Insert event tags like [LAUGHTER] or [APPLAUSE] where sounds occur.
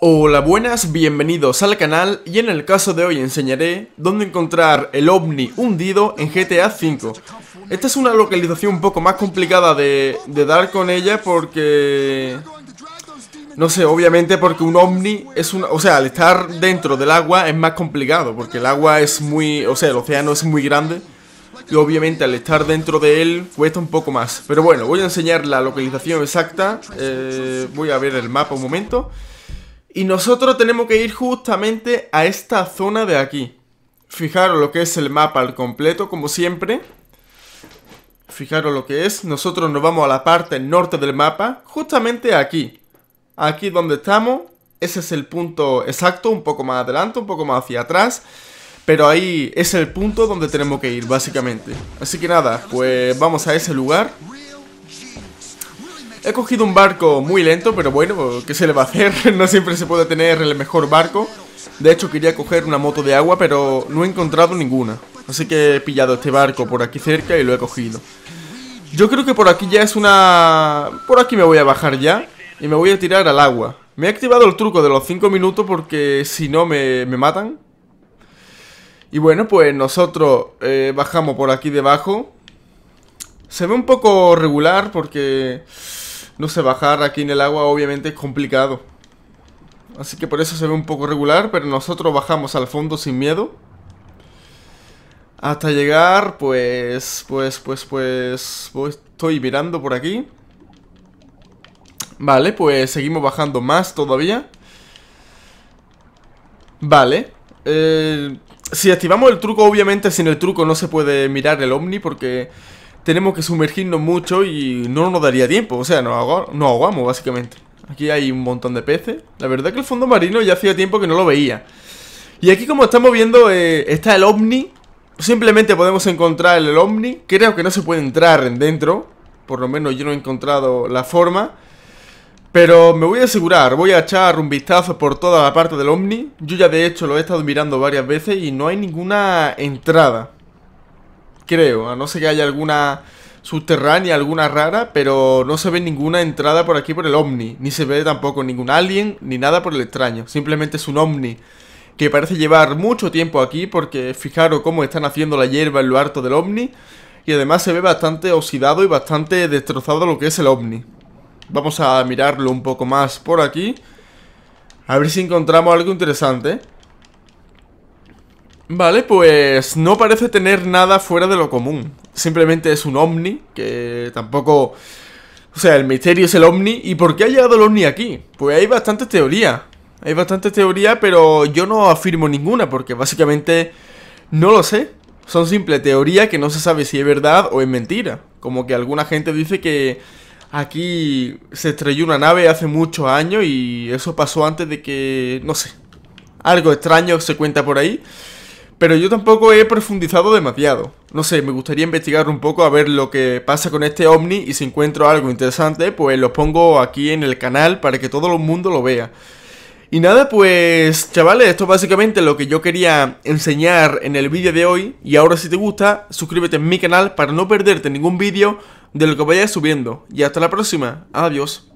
Hola buenas, bienvenidos al canal y en el caso de hoy enseñaré dónde encontrar el ovni hundido en GTA V. Esta es una localización un poco más complicada de, dar con ella porque... No sé, obviamente porque un ovni es un... O sea, al estar dentro del agua es más complicado porque el agua es muy... O sea, el océano es muy grande y obviamente al estar dentro de él cuesta un poco más. Pero bueno, voy a enseñar la localización exacta. Eh, voy a ver el mapa un momento. Y nosotros tenemos que ir justamente a esta zona de aquí. Fijaros lo que es el mapa al completo, como siempre. Fijaros lo que es. Nosotros nos vamos a la parte norte del mapa, justamente aquí. Aquí donde estamos. Ese es el punto exacto, un poco más adelante, un poco más hacia atrás. Pero ahí es el punto donde tenemos que ir, básicamente. Así que nada, pues vamos a ese lugar. He cogido un barco muy lento, pero bueno, ¿qué se le va a hacer? [LAUGHS] No siempre se puede tener el mejor barco. De hecho, quería coger una moto de agua, pero no he encontrado ninguna. Así que he pillado este barco por aquí cerca y lo he cogido. Yo creo que por aquí ya es una... Por aquí me voy a bajar ya y me voy a tirar al agua. Me he activado el truco de los 5 minutos porque si no me, matan. Y bueno, pues nosotros eh, bajamos por aquí debajo. Se ve un poco regular porque no sé, bajar aquí en el agua obviamente es complicado. Así que por eso se ve un poco regular, pero nosotros bajamos al fondo sin miedo. Hasta llegar, pues, pues, pues, pues, estoy mirando por aquí. Vale, pues seguimos bajando más todavía. Vale. Eh, si activamos el truco, obviamente sin el truco no se puede mirar el ovni porque tenemos que sumergirnos mucho y no nos daría tiempo. O sea, nos, ahogamos básicamente. Aquí hay un montón de peces. La verdad que el fondo marino ya hacía tiempo que no lo veía. Y aquí como estamos viendo, eh, está el ovni. Simplemente podemos encontrar el ovni. Creo que no se puede entrar en dentro. Por lo menos yo no he encontrado la forma. Pero me voy a asegurar, voy a echar un vistazo por toda la parte del ovni. Yo ya de hecho lo he estado mirando varias veces y no hay ninguna entrada creo, a no ser que haya alguna subterránea, alguna rara, pero no se ve ninguna entrada por aquí por el ovni, ni se ve tampoco ningún alien, ni nada por el extraño, simplemente es un ovni que parece llevar mucho tiempo aquí porque fijaros cómo están haciendo la hierba en lo harto del ovni y además se ve bastante oxidado y bastante destrozado lo que es el ovni. Vamos a mirarlo un poco más por aquí. A ver si encontramos algo interesante. Vale, pues no parece tener nada fuera de lo común. Simplemente es un ovni, que tampoco... O sea, el misterio es el ovni. ¿Y por qué ha llegado el ovni aquí? Pues hay bastantes teorías. Hay bastantes teorías, pero yo no afirmo ninguna, porque básicamente no lo sé. Son simple teoría que no se sabe si es verdad o es mentira. Como que alguna gente dice que aquí se estrelló una nave hace muchos años y eso pasó antes de que... no sé. Algo extraño se cuenta por ahí. Pero yo tampoco he profundizado demasiado. No sé, me gustaría investigar un poco a ver lo que pasa con este ovni y si encuentro algo interesante, pues lo pongo aquí en el canal para que todo el mundo lo vea. Y nada, pues chavales, esto es básicamente lo que yo quería enseñar en el vídeo de hoy. Y ahora si te gusta, suscríbete en mi canal para no perderte ningún vídeo de lo que vaya subiendo. Y hasta la próxima. Adiós.